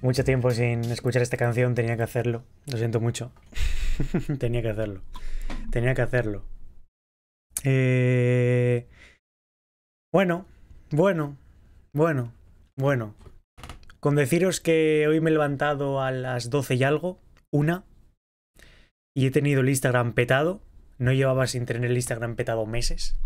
Mucho tiempo sin escuchar esta canción, tenía que hacerlo. Lo siento mucho. tenía que hacerlo. Tenía que hacerlo. Eh, bueno, bueno, bueno, bueno. Con deciros que hoy me he levantado a las 12 y algo, una, y he tenido el Instagram petado. No llevaba sin tener el Instagram petado meses.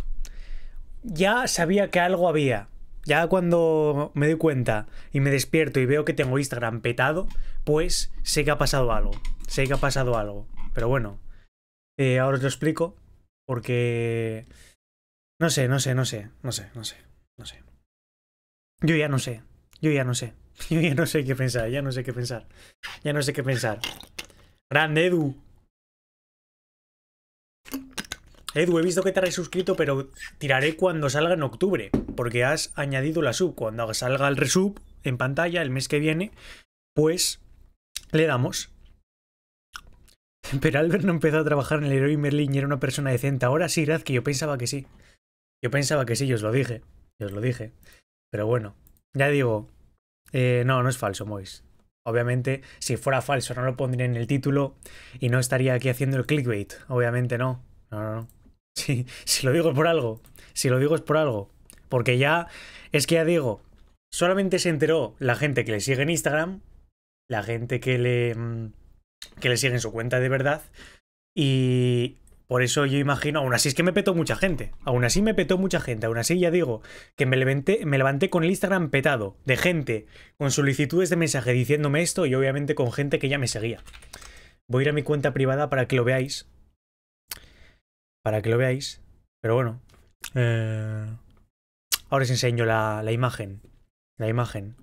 Ya sabía que algo había, ya cuando me doy cuenta y me despierto y veo que tengo Instagram petado, pues sé que ha pasado algo. Sé que ha pasado algo. Pero bueno, eh, ahora os lo explico porque... No sé, no sé, no sé, no sé, no sé, no sé. Yo ya no sé, yo ya no sé. Yo ya no sé qué pensar, ya no sé qué pensar. Ya no sé qué pensar. Grande Edu. Edu, he visto que te has suscrito pero tiraré cuando salga en octubre, porque has añadido la sub. Cuando salga el resub en pantalla el mes que viene, pues le damos. Pero Albert no empezó a trabajar en el Heroi Merlin y era una persona decente. Ahora sí, Raz, que yo pensaba que sí. Yo pensaba que sí, yo os lo dije. Yo os lo dije. Pero bueno, ya digo. Eh, no, no es falso, Mois. Obviamente, si fuera falso, no lo pondría en el título y no estaría aquí haciendo el clickbait. Obviamente no. No, no, no. si lo digo por algo, si lo digo es por algo. Porque ya, es que ya digo, solamente se enteró la gente que le sigue en Instagram, la gente que le, mm, que le sigue en su cuenta de verdad, y por eso yo imagino, aún así es que me petó mucha gente, aún así me petó mucha gente, aún así ya digo que me levanté, me levanté con el Instagram petado de gente con solicitudes de mensaje diciéndome esto y obviamente con gente que ya me seguía. Voy a ir a mi cuenta privada para que lo veáis, para que lo veáis. Pero bueno. Eh, ahora os enseño la, la imagen. La imagen.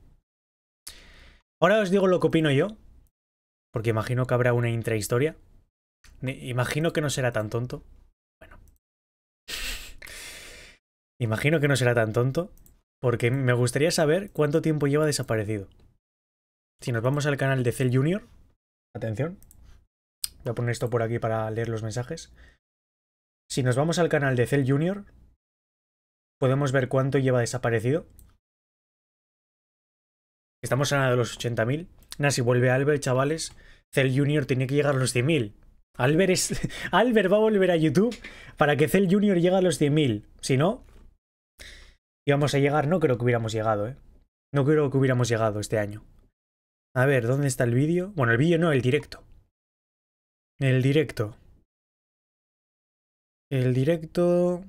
Ahora os digo lo que opino yo. Porque imagino que habrá una intrahistoria. Imagino que no será tan tonto. Bueno. Imagino que no será tan tonto. Porque me gustaría saber cuánto tiempo lleva desaparecido. Si nos vamos al canal de Cell Junior. Atención. Voy a poner esto por aquí para leer los mensajes. Si nos vamos al canal de Cell Junior, podemos ver cuánto lleva desaparecido. Estamos a nada de los 80.000. Nada, si vuelve Albert, chavales, Cel Junior tiene que llegar a los 100.000. Albert, es... Albert va a volver a YouTube para que Cel Junior llegue a los 100.000. Si no, íbamos a llegar. No creo que hubiéramos llegado, ¿eh? No creo que hubiéramos llegado este año. A ver, ¿dónde está el vídeo? Bueno, el vídeo no, el directo. El directo. El directo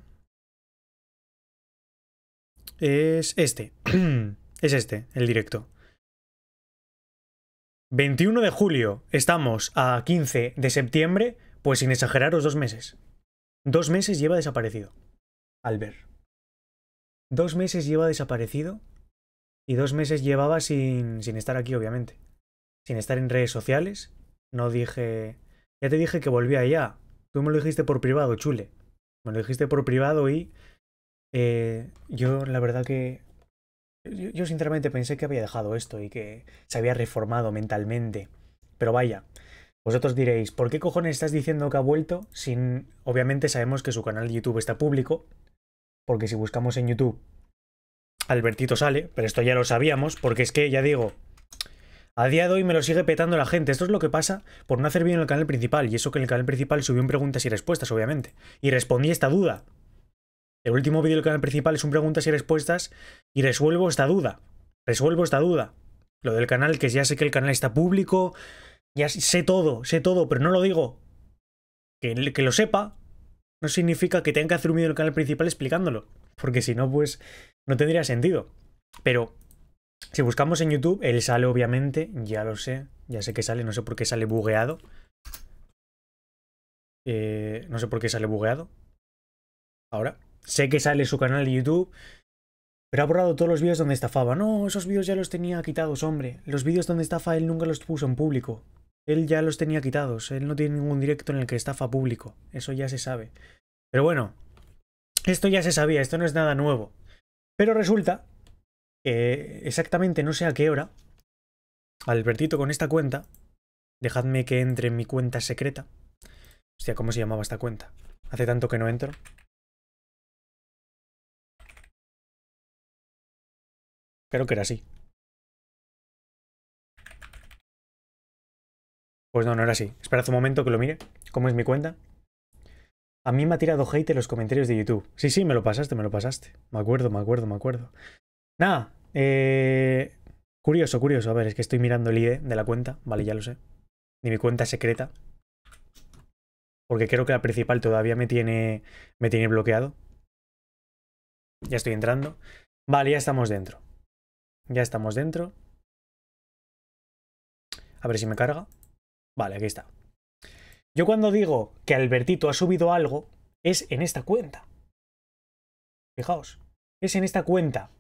es este. es este, el directo. 21 de julio, estamos a 15 de septiembre, pues sin exageraros, dos meses. Dos meses lleva desaparecido. ver Dos meses lleva desaparecido y dos meses llevaba sin, sin estar aquí, obviamente. Sin estar en redes sociales. No dije... Ya te dije que volvía allá. Tú me lo dijiste por privado, chule. Me lo dijiste por privado y eh, yo la verdad que... Yo, yo, sinceramente pensé que había dejado esto y que se había reformado mentalmente. Pero vaya, vosotros diréis, ¿por qué cojones estás diciendo que ha vuelto sin... Obviamente sabemos que su canal de YouTube está público, porque si buscamos en YouTube, Albertito sale, pero esto ya lo sabíamos, porque es que, ya digo, a día de hoy me lo sigue petando la gente. Esto es lo que pasa por no hacer bien el canal principal. Y eso que en el canal principal subí un preguntas y respuestas, obviamente. Y respondí esta duda. El último vídeo del canal principal es un preguntas y respuestas. Y resuelvo esta duda. Resuelvo esta duda. Lo del canal, que ya sé que el canal está público. Ya sé todo, sé todo, pero no lo digo. Que, que lo sepa no significa que tenga que hacer un vídeo en el canal principal explicándolo. Porque si no, pues no tendría sentido. Pero si buscamos en YouTube, él sale obviamente, ya lo sé, ya sé que sale, no sé por qué sale bugueado. Eh, no sé por qué sale bugueado. Ahora, sé que sale su canal de YouTube, pero ha borrado todos los vídeos donde estafaba. No, esos vídeos ya los tenía quitados, hombre. Los vídeos donde estafa él nunca los puso en público. Él ya los tenía quitados. Él no tiene ningún directo en el que estafa público. Eso ya se sabe. Pero bueno, esto ya se sabía, esto no es nada nuevo. Pero resulta eh, exactamente no sé a qué hora. Albertito con esta cuenta. Dejadme que entre en mi cuenta secreta. Hostia, ¿cómo se llamaba esta cuenta? Hace tanto que no entro. Creo que era así. Pues no, no era así. Esperad un momento que lo mire. ¿Cómo es mi cuenta? A mí me ha tirado hate en los comentarios de YouTube. Sí, sí, me lo pasaste, me lo pasaste. Me acuerdo, me acuerdo, me acuerdo. Nada. Eh, curioso, curioso. A ver, es que estoy mirando el ID de la cuenta. Vale, ya lo sé. Ni mi cuenta secreta. Porque creo que la principal todavía me tiene, me tiene bloqueado. Ya estoy entrando. Vale, ya estamos dentro. Ya estamos dentro. A ver si me carga. Vale, aquí está. Yo cuando digo que Albertito ha subido algo, es en esta cuenta. Fijaos, es en esta cuenta.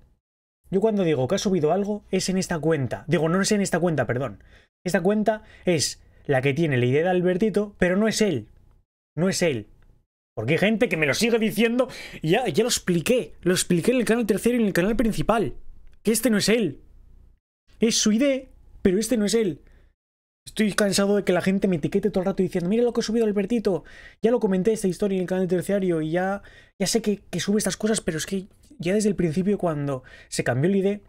Yo cuando digo que ha subido algo es en esta cuenta. Digo, no es en esta cuenta, perdón. Esta cuenta es la que tiene la idea de Albertito, pero no es él. No es él. Porque hay gente que me lo sigue diciendo y ya, ya lo expliqué. Lo expliqué en el canal tercero y en el canal principal. Que este no es él. Es su idea, pero este no es él. Estoy cansado de que la gente me etiquete todo el rato diciendo, mira lo que ha subido Albertito, ya lo comenté esta historia en el canal terciario y ya, ya sé que, que sube estas cosas, pero es que ya desde el principio cuando se cambió el ID,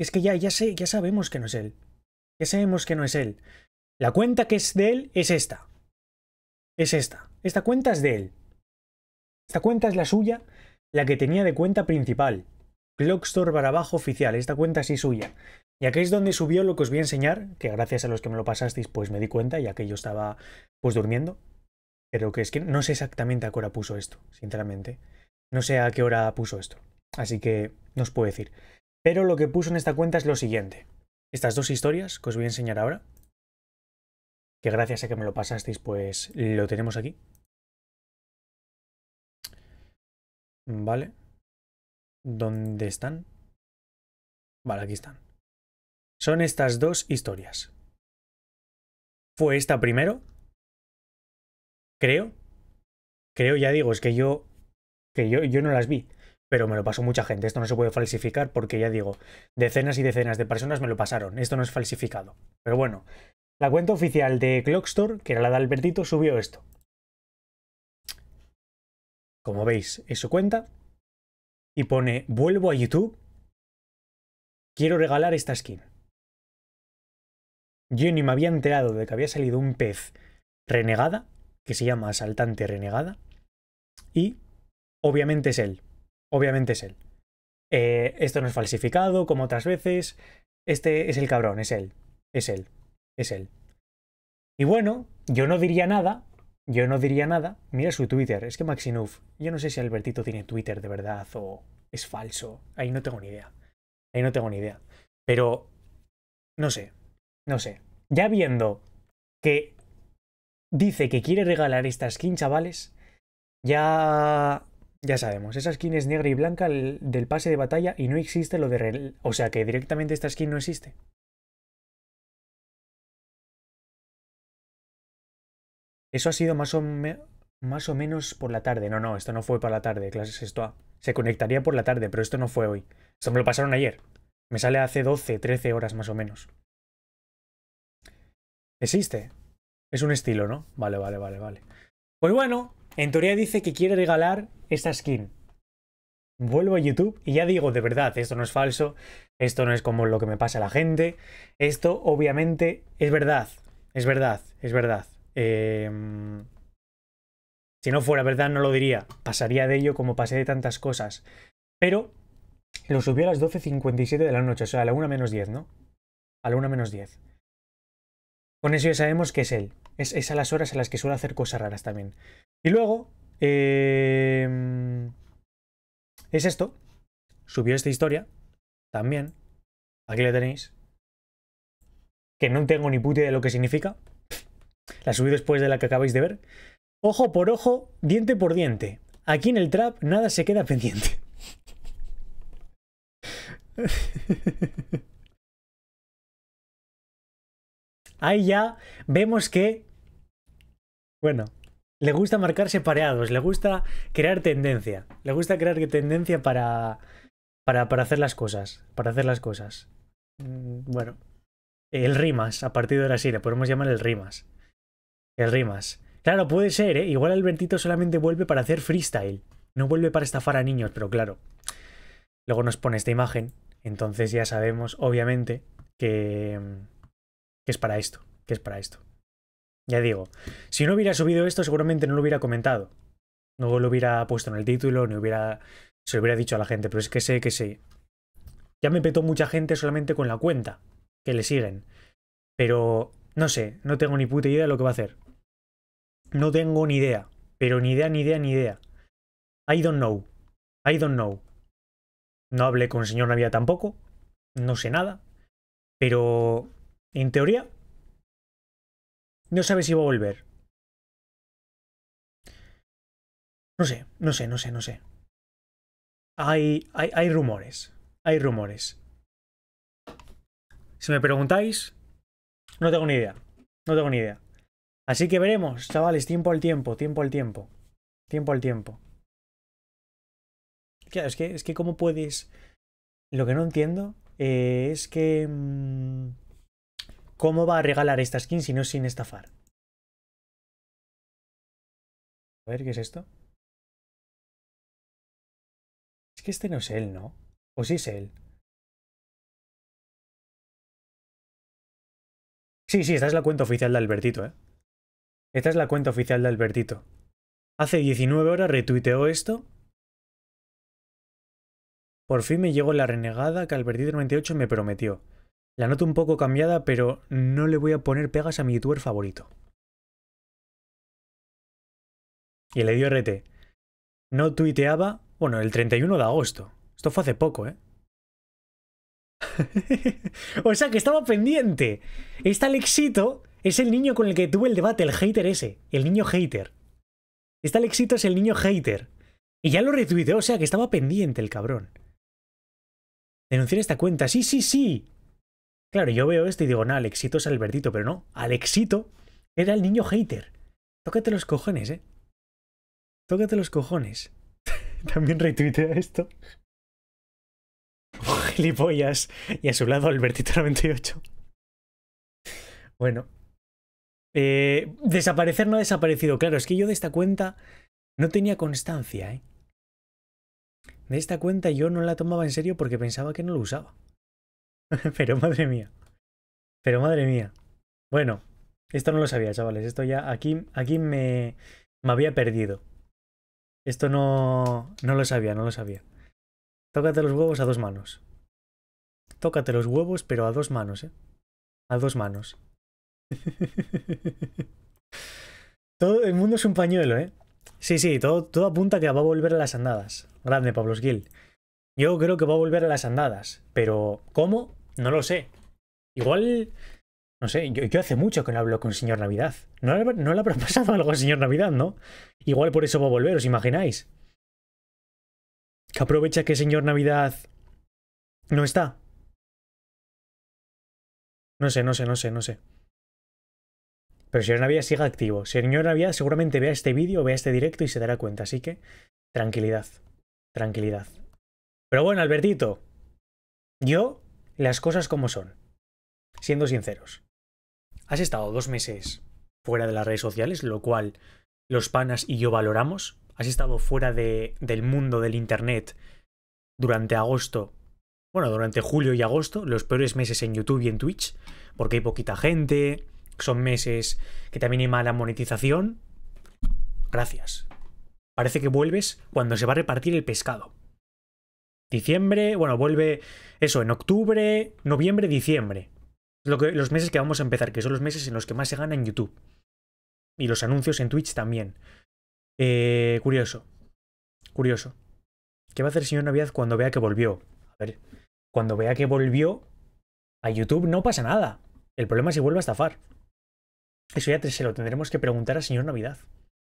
es que ya, ya, sé, ya sabemos que no es él. Ya sabemos que no es él. La cuenta que es de él es esta. Es esta. Esta cuenta es de él. Esta cuenta es la suya, la que tenía de cuenta principal. Clockstore Barabajo oficial. Esta cuenta sí suya. Y aquí es donde subió lo que os voy a enseñar, que gracias a los que me lo pasasteis pues me di cuenta, ya que yo estaba pues durmiendo. Pero que es que no sé exactamente a qué hora puso esto, sinceramente. No sé a qué hora puso esto, así que no os puedo decir. Pero lo que puso en esta cuenta es lo siguiente. Estas dos historias que os voy a enseñar ahora, que gracias a que me lo pasasteis, pues lo tenemos aquí. Vale. ¿Dónde están? Vale, aquí están. Son estas dos historias. Fue esta primero. Creo. Creo, ya digo, es que yo yo, yo no las vi, pero me lo pasó mucha gente. Esto no se puede falsificar porque ya digo, decenas y decenas de personas me lo pasaron. Esto no es falsificado. Pero bueno, la cuenta oficial de Clockstore, que era la de Albertito, subió esto. Como veis, es su cuenta. Y pone, vuelvo a YouTube. Quiero regalar esta skin. Yo ni me había enterado de que había salido un pez renegada, que se llama Asaltante Renegada. Y obviamente es él. Obviamente es él. Eh, esto no es falsificado, como otras veces. Este es el cabrón, es él. Es él. Es él. Y bueno, yo no diría nada. Yo no diría nada. Mira su Twitter. Es que Maxinuf, yo no sé si Albertito tiene Twitter de verdad o es falso. Ahí no tengo ni idea. Ahí no tengo ni idea. Pero, no sé. No sé. Ya viendo que dice que quiere regalar estas skin, chavales, ya ya sabemos, esa skin es negra y blanca del pase de batalla y no existe lo de... Rel o sea que directamente esta skin no existe. Eso ha sido más o, más o menos por la tarde. No, no, esto no fue para la tarde, clases esto Se conectaría por la tarde, pero esto no fue hoy. Esto me lo pasaron ayer. Me sale hace 12, 13 horas más o menos. Existe. Es un estilo, ¿no? Vale, vale, vale, vale. Pues bueno, en teoría dice que quiere regalar esta skin. Vuelvo a YouTube y ya digo, de verdad, esto no es falso, esto no es como lo que me pasa a la gente, esto obviamente es verdad, es verdad, es verdad. Em, si no fuera verdad no lo diría, pasaría de ello como pasé de tantas cosas. Pero lo subió a las 12.57 de la noche, o sea, a la 1 menos 10, ¿no? A la 1 menos 10. Con eso ya sabemos que es él. Es, a las horas en las que suelo hacer cosas raras también. Y luego, eh, es esto. Subió esta historia, también. Aquí la tenéis. Que no tengo ni puta idea de lo que significa. La subí después de la que acabáis de ver. Ojo por ojo, diente por diente. Aquí en el trap nada se queda pendiente. ahí ya vemos que, bueno, le gusta marcarse pareados, le gusta crear tendencia, le gusta crear tendencia para, para, para hacer las cosas, para hacer las cosas. Mm, bueno, el Rimas, a partir de ahora sí, le podemos llamar el Rimas. El Rimas. Claro, puede ser, ¿eh? Igual Albertito solamente vuelve para hacer freestyle. No vuelve para estafar a niños, pero claro. Luego nos pone esta imagen. Entonces ya sabemos, obviamente, que, mm, que es para esto, que es para esto. Ya digo, si no hubiera subido esto, seguramente no lo hubiera comentado. No lo hubiera puesto en el título, ni hubiera. Se lo hubiera dicho a la gente, pero es que sé que sé. Ya me petó mucha gente solamente con la cuenta que le siguen. Pero no sé, no tengo ni puta idea de lo que va a hacer. No tengo ni idea. Pero ni idea, ni idea, ni idea. I don't know. I don't know. No hablé con el señor Navidad tampoco. No sé nada. Pero en teoría, no sabe si va a volver. No sé, no sé, no sé, no sé. Hay, hay, hay rumores, hay rumores. Si me preguntáis, no tengo ni idea, no tengo ni idea. Así que veremos, chavales, tiempo al tiempo, tiempo al tiempo, tiempo al tiempo. Claro, es que, es que cómo puedes... Lo que no entiendo eh, es que... Mm, ¿Cómo va a regalar esta skin si no sin estafar? A ver, ¿qué es esto? Es que este no es él, ¿no? ¿O sí es él? Sí, sí, esta es la cuenta oficial de Albertito, ¿eh? Esta es la cuenta oficial de Albertito. Hace 19 horas retuiteó esto. Por fin me llegó la renegada que Albertito 98 me prometió. La noto un poco cambiada, pero no le voy a poner pegas a mi youtuber favorito. Y le dio RT. No tuiteaba, bueno, el 31 de agosto. Esto fue hace poco, ¿eh? o sea que estaba pendiente. el éxito. es el niño con el que tuve el debate, el hater ese, el niño hater. el éxito, es el niño hater. Y ya lo retuiteó, o sea que estaba pendiente el cabrón. Denunciar esta cuenta. Sí, sí, sí. Claro, yo veo esto y digo, no, Alexito es Albertito, pero no, Alexito era el niño hater. Tócate los cojones, ¿eh? Tócate los cojones. También retuitea esto. Y a su lado Albertito98. Bueno. Eh, desaparecer no ha desaparecido. Claro, es que yo de esta cuenta no tenía constancia, ¿eh? De esta cuenta yo no la tomaba en serio porque pensaba que no lo usaba. Pero madre mía. Pero madre mía. Bueno, esto no lo sabía, chavales. Esto ya aquí, aquí me, me había perdido. Esto no, no lo sabía, no lo sabía. Tócate los huevos a dos manos. Tócate los huevos, pero a dos manos, ¿eh? A dos manos. todo el mundo es un pañuelo, ¿eh? Sí, sí, todo, todo apunta que va a volver a las andadas. Grande, Pablo Gil. Yo creo que va a volver a las andadas, pero ¿cómo? No lo sé. Igual, no sé, yo, hace mucho que no hablo con señor Navidad. No, no le habrá pasado algo a señor Navidad, ¿no? Igual por eso va a volver, ¿os imagináis? Que aprovecha que señor Navidad no está. No sé, no sé, no sé, no sé. Pero señor Navidad sigue activo. Señor Navidad seguramente vea este vídeo, vea este directo y se dará cuenta. Así que tranquilidad, tranquilidad. Pero bueno, Albertito, yo las cosas como son. Siendo sinceros. Has estado dos meses fuera de las redes sociales, lo cual los panas y yo valoramos. Has estado fuera del mundo del Internet durante agosto, bueno, durante julio y agosto, los peores meses en YouTube y en Twitch, porque hay poquita gente, son meses que también hay mala monetización. Gracias. Parece que vuelves cuando se va a repartir el pescado. Diciembre, bueno, vuelve eso, en octubre, noviembre, diciembre. Lo los meses que vamos a empezar, que son los meses en los que más se gana en YouTube. Y los anuncios en Twitch también. Eh, curioso. Curioso. ¿Qué va a hacer el señor Navidad cuando vea que volvió? A ver, cuando vea que volvió a YouTube no pasa nada. El problema es si vuelve a estafar. Eso ya tres lo tendremos que preguntar al señor Navidad.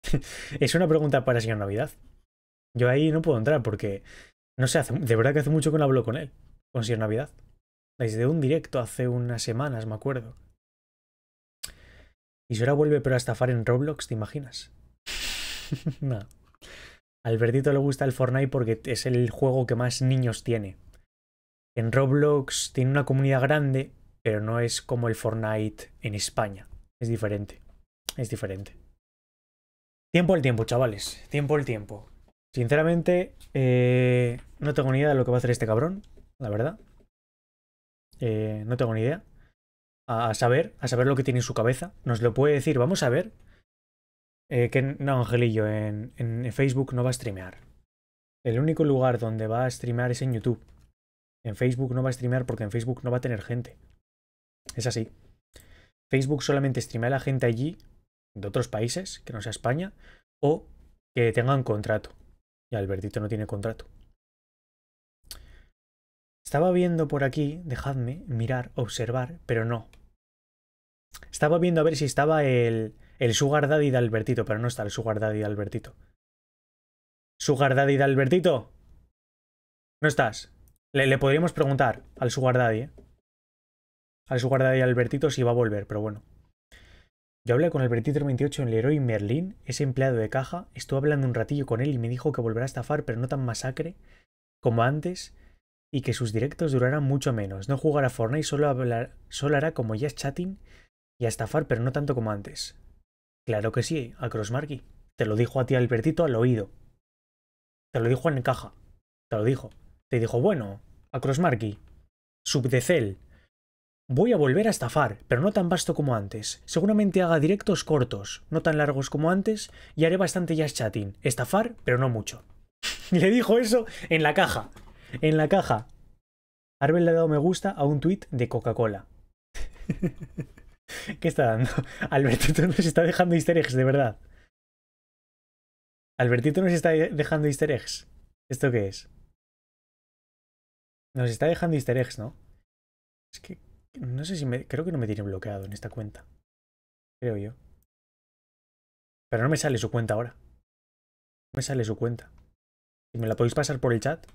es una pregunta para señor Navidad. Yo ahí no puedo entrar porque no sé, hace, de verdad que hace mucho que no hablo con él, con Sir Navidad. Desde un directo hace unas semanas, me acuerdo. Y si ahora vuelve pero a estafar en Roblox, ¿te imaginas? no. Albertito le gusta el Fortnite porque es el juego que más niños tiene. En Roblox tiene una comunidad grande, pero no es como el Fortnite en España. Es diferente. Es diferente. Tiempo al tiempo, chavales. Tiempo al tiempo. Sinceramente, eh, no tengo ni idea de lo que va a hacer este cabrón, la verdad. Eh, no tengo ni idea. A, saber, a saber lo que tiene en su cabeza. Nos lo puede decir, vamos a ver. Eh, que no, Angelillo, en, en Facebook no va a streamear. El único lugar donde va a streamear es en YouTube. En Facebook no va a streamear porque en Facebook no va a tener gente. Es así. Facebook solamente streamea a la gente allí, de otros países, que no sea España, o que tengan contrato. Y Albertito no tiene contrato. Estaba viendo por aquí, dejadme mirar, observar, pero no. Estaba viendo a ver si estaba el, el Sugar Daddy de Albertito, pero no está el Sugar Daddy de Albertito. Sugar Daddy de Albertito. No estás. Le, le podríamos preguntar al Sugar Daddy, ¿eh? Al Sugar Daddy Albertito si va a volver, pero bueno. Yo hablé con albertito 28 en Leroy Merlin, ese empleado de caja, estuve hablando un ratillo con él y me dijo que volverá a estafar, pero no tan masacre como antes y que sus directos durarán mucho menos. No jugará Fortnite, solo, hablar, solo hará como ya chatting y a estafar, pero no tanto como antes. Claro que sí, a Crossmarky. Te lo dijo a ti Albertito al oído. Te lo dijo en caja. Te lo dijo. Te dijo, bueno, a Crossmarky, subdecel, Voy a volver a estafar, pero no tan vasto como antes. Seguramente haga directos cortos, no tan largos como antes, y haré bastante jazz chatting. Estafar, pero no mucho. le dijo eso en la caja. En la caja. Arbel le ha dado me gusta a un tuit de Coca-Cola. ¿Qué está dando? Albertito nos está dejando easter eggs, de verdad. Albertito nos está dejando easter eggs. ¿Esto qué es? Nos está dejando easter eggs, ¿no? Es que no sé si me... Creo que no me tiene bloqueado en esta cuenta. Creo yo. Pero no me sale su cuenta ahora. No me sale su cuenta. Si me la podéis pasar por el chat.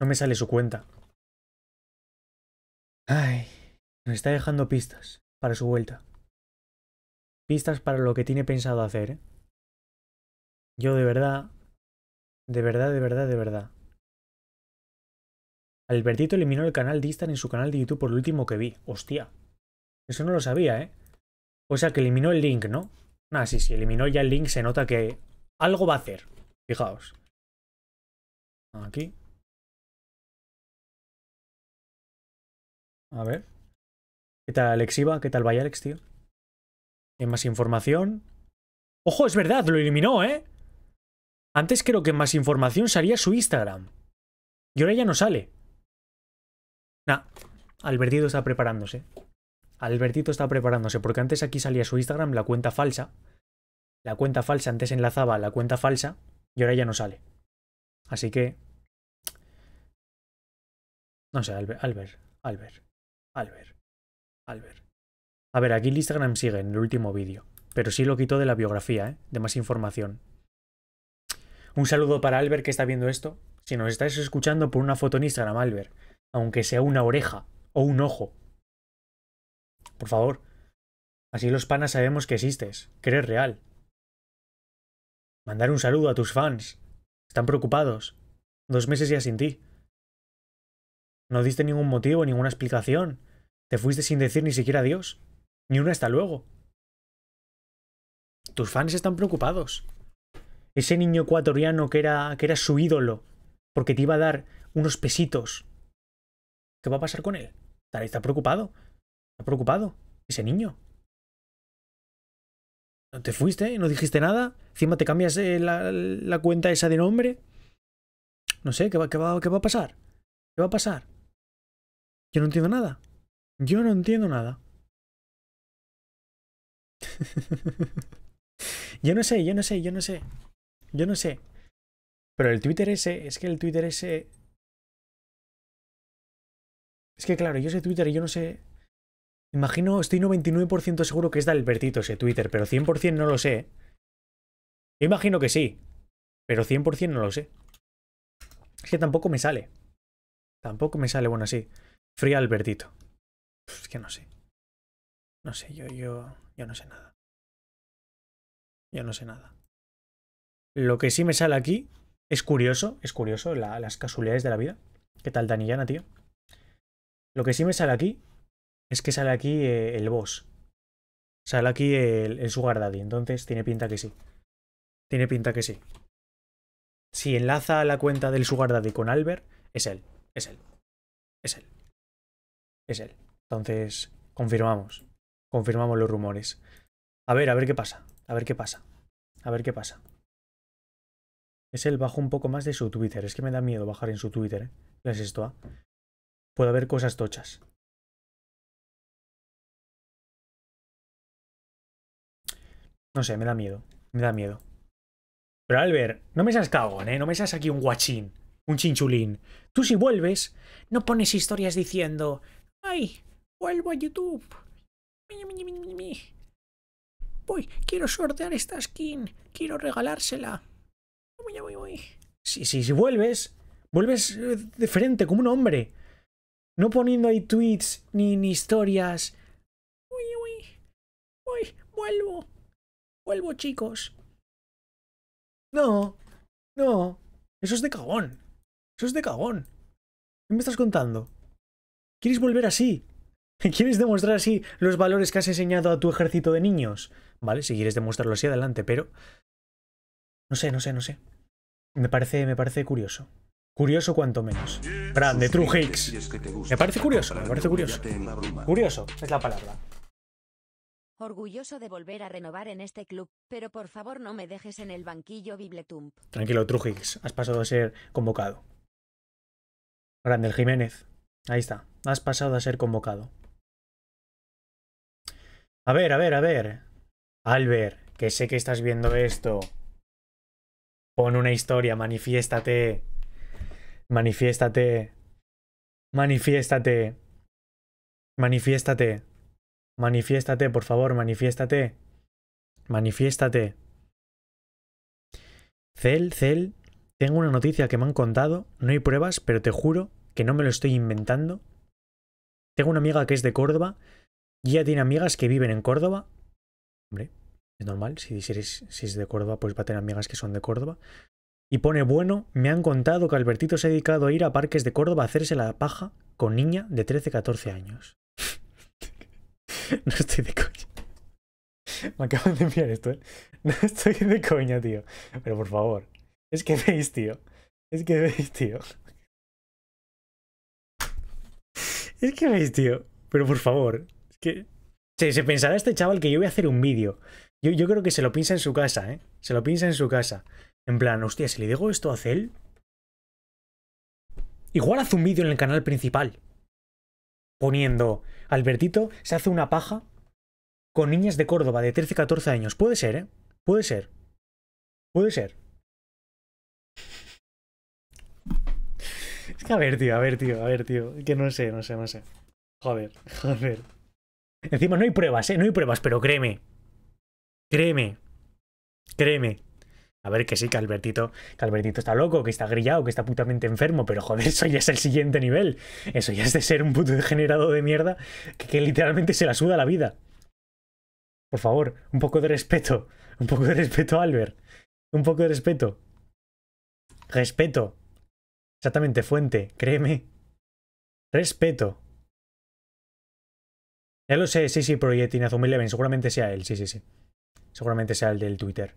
No me sale su cuenta. Ay, nos está dejando pistas para su vuelta. Pistas para lo que tiene pensado hacer, ¿eh? Yo de verdad, de verdad, de verdad, de verdad, Albertito eliminó el canal Distan en su canal de YouTube por último que vi. Hostia. Eso no lo sabía, ¿eh? O sea, que eliminó el link, ¿no? Ah, sí, sí, eliminó ya el link. Se nota que algo va a hacer. Fijaos. Aquí. A ver. ¿Qué tal Alexiva? ¿Qué tal Alex, tío? Hay más información. ¡Ojo, es verdad! Lo eliminó, ¿eh? Antes creo que más información salía su Instagram. Y ahora ya no sale. Nah, Albertito está preparándose. Albertito está preparándose, porque antes aquí salía su Instagram, la cuenta falsa. La cuenta falsa, antes enlazaba la cuenta falsa y ahora ya no sale. Así que... No sé, Albert, Albert, Albert, Albert, Albert. A ver, aquí el Instagram sigue en el último vídeo, pero sí lo quitó de la biografía, ¿eh? de más información. Un saludo para Albert que está viendo esto. Si nos estáis escuchando, por una foto en Instagram, Albert aunque sea una oreja o un ojo. Por favor, así los panas sabemos que existes, que eres real. Mandar un saludo a tus fans. Están preocupados. Dos meses ya sin ti. No diste ningún motivo, ninguna explicación. Te fuiste sin decir ni siquiera adiós. Ni una hasta luego. Tus fans están preocupados. Ese niño ecuatoriano que era, que era su ídolo, porque te iba a dar unos pesitos ¿Qué va a pasar con él? Está preocupado. Está preocupado. Ese niño. No te fuiste, no dijiste nada. Encima te cambias eh, la, cuenta esa de nombre. No sé, ¿qué ¿qué va a pasar? ¿Qué va a pasar? Yo no entiendo nada. Yo no entiendo nada. yo no sé, yo no sé, yo no sé. Yo no sé. Pero el Twitter ese, es que el Twitter ese es que claro, yo sé Twitter y yo no sé... Imagino, estoy 99% seguro que es de Albertito ese Twitter, pero 100% no lo sé. imagino que sí, pero 100% no lo sé. Es que tampoco me sale. Tampoco me sale, bueno, así. Fría Albertito. es que no sé. No sé, yo, yo, yo no sé nada. Yo no sé nada. Lo que sí me sale aquí es curioso, es curioso las casualidades de la vida. ¿Qué tal, Danillana, tío? Lo que sí me sale aquí es que sale aquí eh, el boss. Sale aquí el, el Sugar Daddy. Entonces tiene pinta que sí. Tiene pinta que sí. Si enlaza la cuenta del Sugar Daddy con Albert, es él. Es él. Es él. Es él. Entonces, confirmamos. Confirmamos los rumores. A ver, a ver qué pasa. A ver qué pasa. A ver qué pasa. Es él. bajo un poco más de su Twitter. Es que me da miedo bajar en su Twitter. ¿eh? ¿Qué es esto? Ah? puede haber cosas tochas. No sé, me da miedo. Me da miedo. Pero Albert, no me seas cagón, ¿eh? No me seas aquí un guachín. Un chinchulín. Tú si vuelves, no pones historias diciendo... ¡Ay! Vuelvo a YouTube. Voy, quiero sortear esta skin. Quiero regalársela. Sí, sí, si vuelves, vuelves eh, de frente como un hombre. No poniendo ahí tweets ni, historias. Uy, uy, uy, vuelvo. Vuelvo, chicos. No, no. Eso es de cagón. Eso es de cagón. ¿Qué me estás contando? ¿Quieres volver así? ¿Quieres demostrar así los valores que has enseñado a tu ejército de niños? Vale, si quieres demostrarlo así, adelante, pero... No sé, no sé, no sé. Me parece, me parece curioso. Curioso cuanto menos. Grande, True Me parece curioso, me parece curioso. Curioso, es la palabra. Orgulloso de volver a renovar en este club, pero por favor no me dejes en el banquillo Bibletump. Tranquilo, True has pasado a ser convocado. Grande, Jiménez. Ahí está, has pasado a ser convocado. A ver, a ver, a ver. Albert, que sé que estás viendo esto. Pon una historia, manifiéstate manifiéstate, manifiéstate, manifiéstate, manifiéstate, por favor, manifiéstate, manifiéstate. Cel, Cel, tengo una noticia que me han contado, no hay pruebas, pero te juro que no me lo estoy inventando. Tengo una amiga que es de Córdoba y ella tiene amigas que viven en Córdoba. Hombre, es normal, si, eres, si es de Córdoba, pues va a tener amigas que son de Córdoba. Y pone, bueno, me han contado que Albertito se ha dedicado a ir a parques de Córdoba a hacerse la paja con niña de 13-14 años. no estoy de coña. Me acaban de enviar esto, ¿eh? No estoy de coña, tío. Pero por favor. Es que veis, tío. Es que veis, tío. Es que veis, tío. Pero por favor. Es que... Se, se pensará este chaval que yo voy a hacer un vídeo. Yo, yo creo que se lo piensa en su casa, ¿eh? Se lo piensa en su casa. En plan, hostia, si le digo esto a Cel Igual hace un vídeo en el canal principal. Poniendo, Albertito se hace una paja con niñas de Córdoba de 13 14 años. Puede ser, ¿eh? Puede ser. Puede ser. Es que a ver, tío, a ver, tío, a ver, tío. Que no sé, no sé, no sé. Joder, joder. Encima no hay pruebas, ¿eh? No hay pruebas, pero créeme. Créeme. Créeme. A ver, que sí, que Albertito, está loco, que está grillado, que está putamente enfermo, pero joder, eso ya es el siguiente nivel. Eso ya es de ser un puto degenerado de mierda que, literalmente se la suda la vida. Por favor, un poco de respeto. Un poco de respeto, Albert. Un poco de respeto. Respeto. Exactamente, fuente, créeme. Respeto. Ya lo sé, sí, sí, Project Inazuma seguramente sea él, sí, sí, sí. Seguramente sea el del Twitter.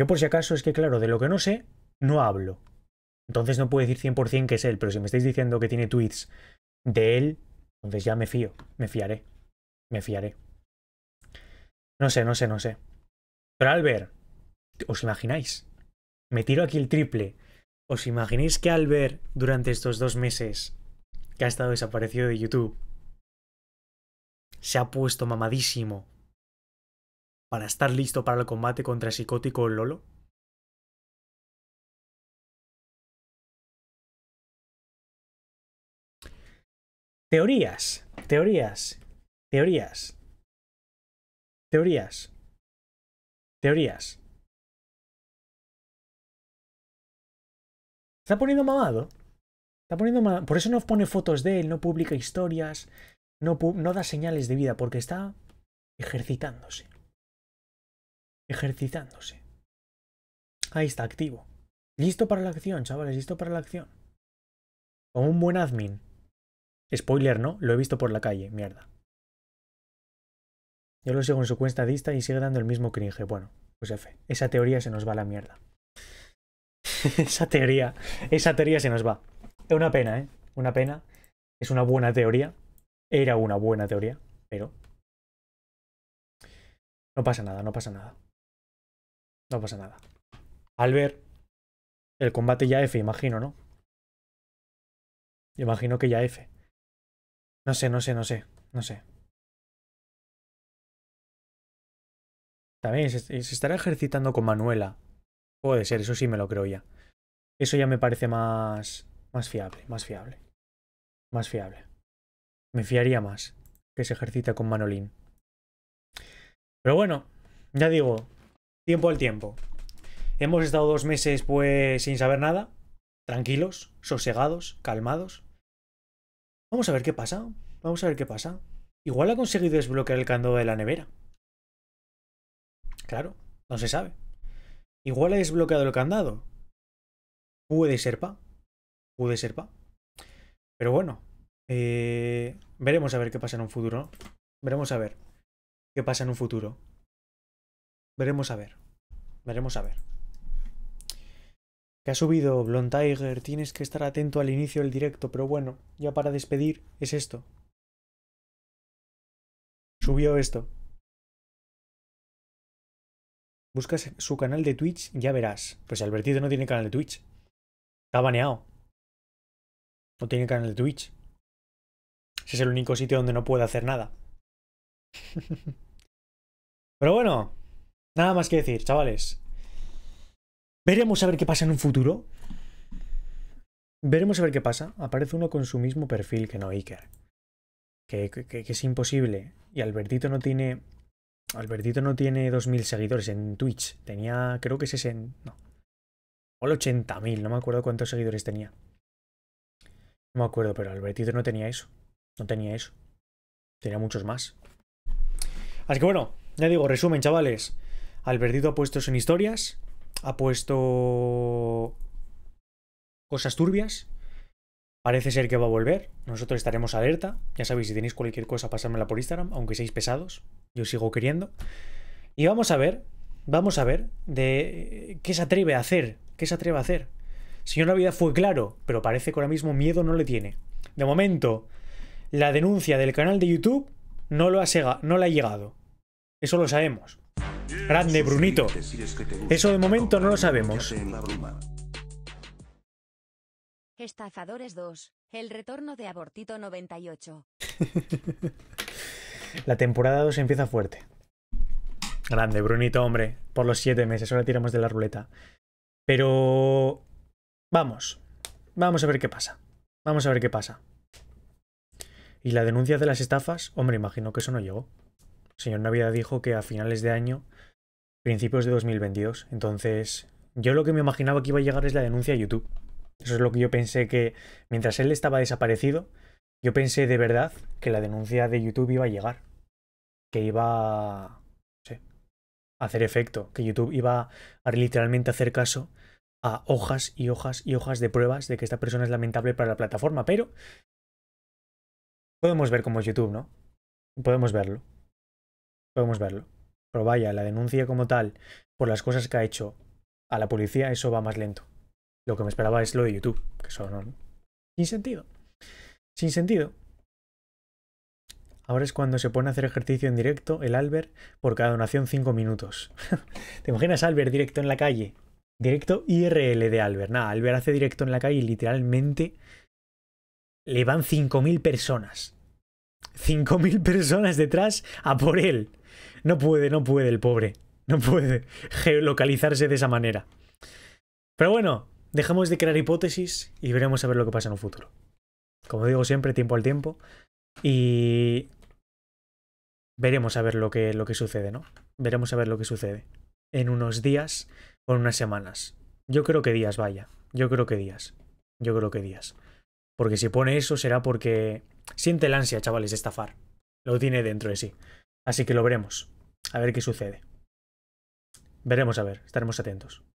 Yo por si acaso es que, claro, de lo que no sé, no hablo. Entonces no puedo decir 100% que es él, pero si me estáis diciendo que tiene tweets de él, entonces ya me fío, me fiaré, me fiaré. No sé, no sé, no sé. Pero Albert, ¿os imagináis? Me tiro aquí el triple. ¿Os imagináis que Albert, durante estos dos meses que ha estado desaparecido de YouTube, se ha puesto mamadísimo para estar listo para el combate contra el psicótico Lolo? Teorías, teorías, teorías, teorías, teorías. Está poniendo mamado. Está poniendo Por eso no pone fotos de él, no publica historias, no da señales de vida, porque está ejercitándose ejercitándose. Ahí está, activo. Listo para la acción, chavales, listo para la acción. Como un buen admin. Spoiler, ¿no? Lo he visto por la calle, mierda. Yo lo sigo en su cuenta dista y sigue dando el mismo cringe. Bueno, pues F, esa teoría se nos va a la mierda. esa teoría, esa teoría se nos va. Es una pena, ¿eh? Una pena. Es una buena teoría. Era una buena teoría, pero... No pasa nada, no pasa nada. No pasa nada. Al ver el combate ya F, imagino, ¿no? Imagino que ya F. No sé, no sé, no sé, no sé. También se, se estará ejercitando con Manuela. Puede ser, eso sí me lo creo ya. Eso ya me parece más, más fiable, más fiable. Más fiable. Me fiaría más que se ejercita con Manolín. Pero bueno, ya digo, Tiempo al tiempo. Hemos estado dos meses pues sin saber nada, tranquilos, sosegados, calmados. Vamos a ver qué pasa, vamos a ver qué pasa. Igual ha conseguido desbloquear el candado de la nevera. Claro, no se sabe. Igual ha desbloqueado el candado. Puede ser pa. Puede ser pa. Pero bueno, eh, veremos a ver qué pasa en un futuro. Veremos a ver qué pasa en un futuro. Veremos a ver. Veremos a ver. Que ha subido Blond Tiger, tienes que estar atento al inicio del directo, pero bueno, ya para despedir es esto. Subió esto. Buscas su canal de Twitch, ya verás. Pues Albertito no tiene canal de Twitch. Está baneado. No tiene canal de Twitch. Ese es el único sitio donde no puede hacer nada. Pero bueno, Nada más que decir, chavales. Veremos a ver qué pasa en un futuro. Veremos a ver qué pasa. Aparece uno con su mismo perfil que no Iker. Que, que, es imposible. Y Albertito no tiene. Albertito no tiene 2.000 seguidores en Twitch. Tenía, creo que es 60. No. O 80.000. No me acuerdo cuántos seguidores tenía. No me acuerdo, pero Albertito no tenía eso. No tenía eso. Tenía muchos más. Así que bueno, ya digo, resumen, chavales. Albertito ha puesto son historias, ha puesto cosas turbias. Parece ser que va a volver. Nosotros estaremos alerta. Ya sabéis, si tenéis cualquier cosa, pasármela por Instagram, aunque seáis pesados. Yo sigo queriendo. Y vamos a ver, vamos a ver de qué se atreve a hacer. ¿Qué se atreve a hacer? Señor Navidad fue claro, pero parece que ahora mismo miedo no le tiene. De momento, la denuncia del canal de YouTube no, lo no la ha llegado. Eso lo sabemos. Grande, Brunito. Eso de momento no lo sabemos. El retorno de Abortito La temporada 2 empieza fuerte. Grande, Brunito, hombre. Por los 7 meses, ahora tiramos de la ruleta. Pero... Vamos. Vamos a ver qué pasa. Vamos a ver qué pasa. Y la denuncia de las estafas, hombre, imagino que eso no llegó. señor Navidad dijo que a finales de año principios de 2022. Entonces, yo lo que me imaginaba que iba a llegar es la denuncia a YouTube. Eso es lo que yo pensé que mientras él estaba desaparecido, yo pensé de verdad que la denuncia de YouTube iba a llegar. Que iba a hacer efecto. Que YouTube iba a literalmente hacer caso a hojas y hojas y hojas de pruebas de que esta persona es lamentable para la plataforma. Pero podemos ver cómo es YouTube, ¿no? Podemos verlo. Podemos verlo pero vaya, la denuncia como tal, por las cosas que ha hecho a la policía, eso va más lento. Lo que me esperaba es lo de YouTube, que eso no... Sin sentido. Sin sentido. Ahora es cuando se pone a hacer ejercicio en directo, el Albert, por cada donación 5 minutos. ¿Te imaginas Albert directo en la calle? Directo IRL de Albert. Nada, Albert hace directo en la calle y literalmente le van 5.000 personas. 5.000 personas detrás a por él. No puede, no puede el pobre. No puede geolocalizarse de esa manera. Pero bueno, dejamos de crear hipótesis y veremos a ver lo que pasa en un futuro. Como digo siempre, tiempo al tiempo. Y veremos a ver lo que, lo que sucede, ¿no? Veremos a ver lo que sucede en unos días o en unas semanas. Yo creo que días, vaya. Yo creo que días. Yo creo que días. Porque si pone eso será porque siente el ansia, chavales, de estafar. Lo tiene dentro de sí. Así que lo veremos. A ver qué sucede. Veremos a ver, estaremos atentos.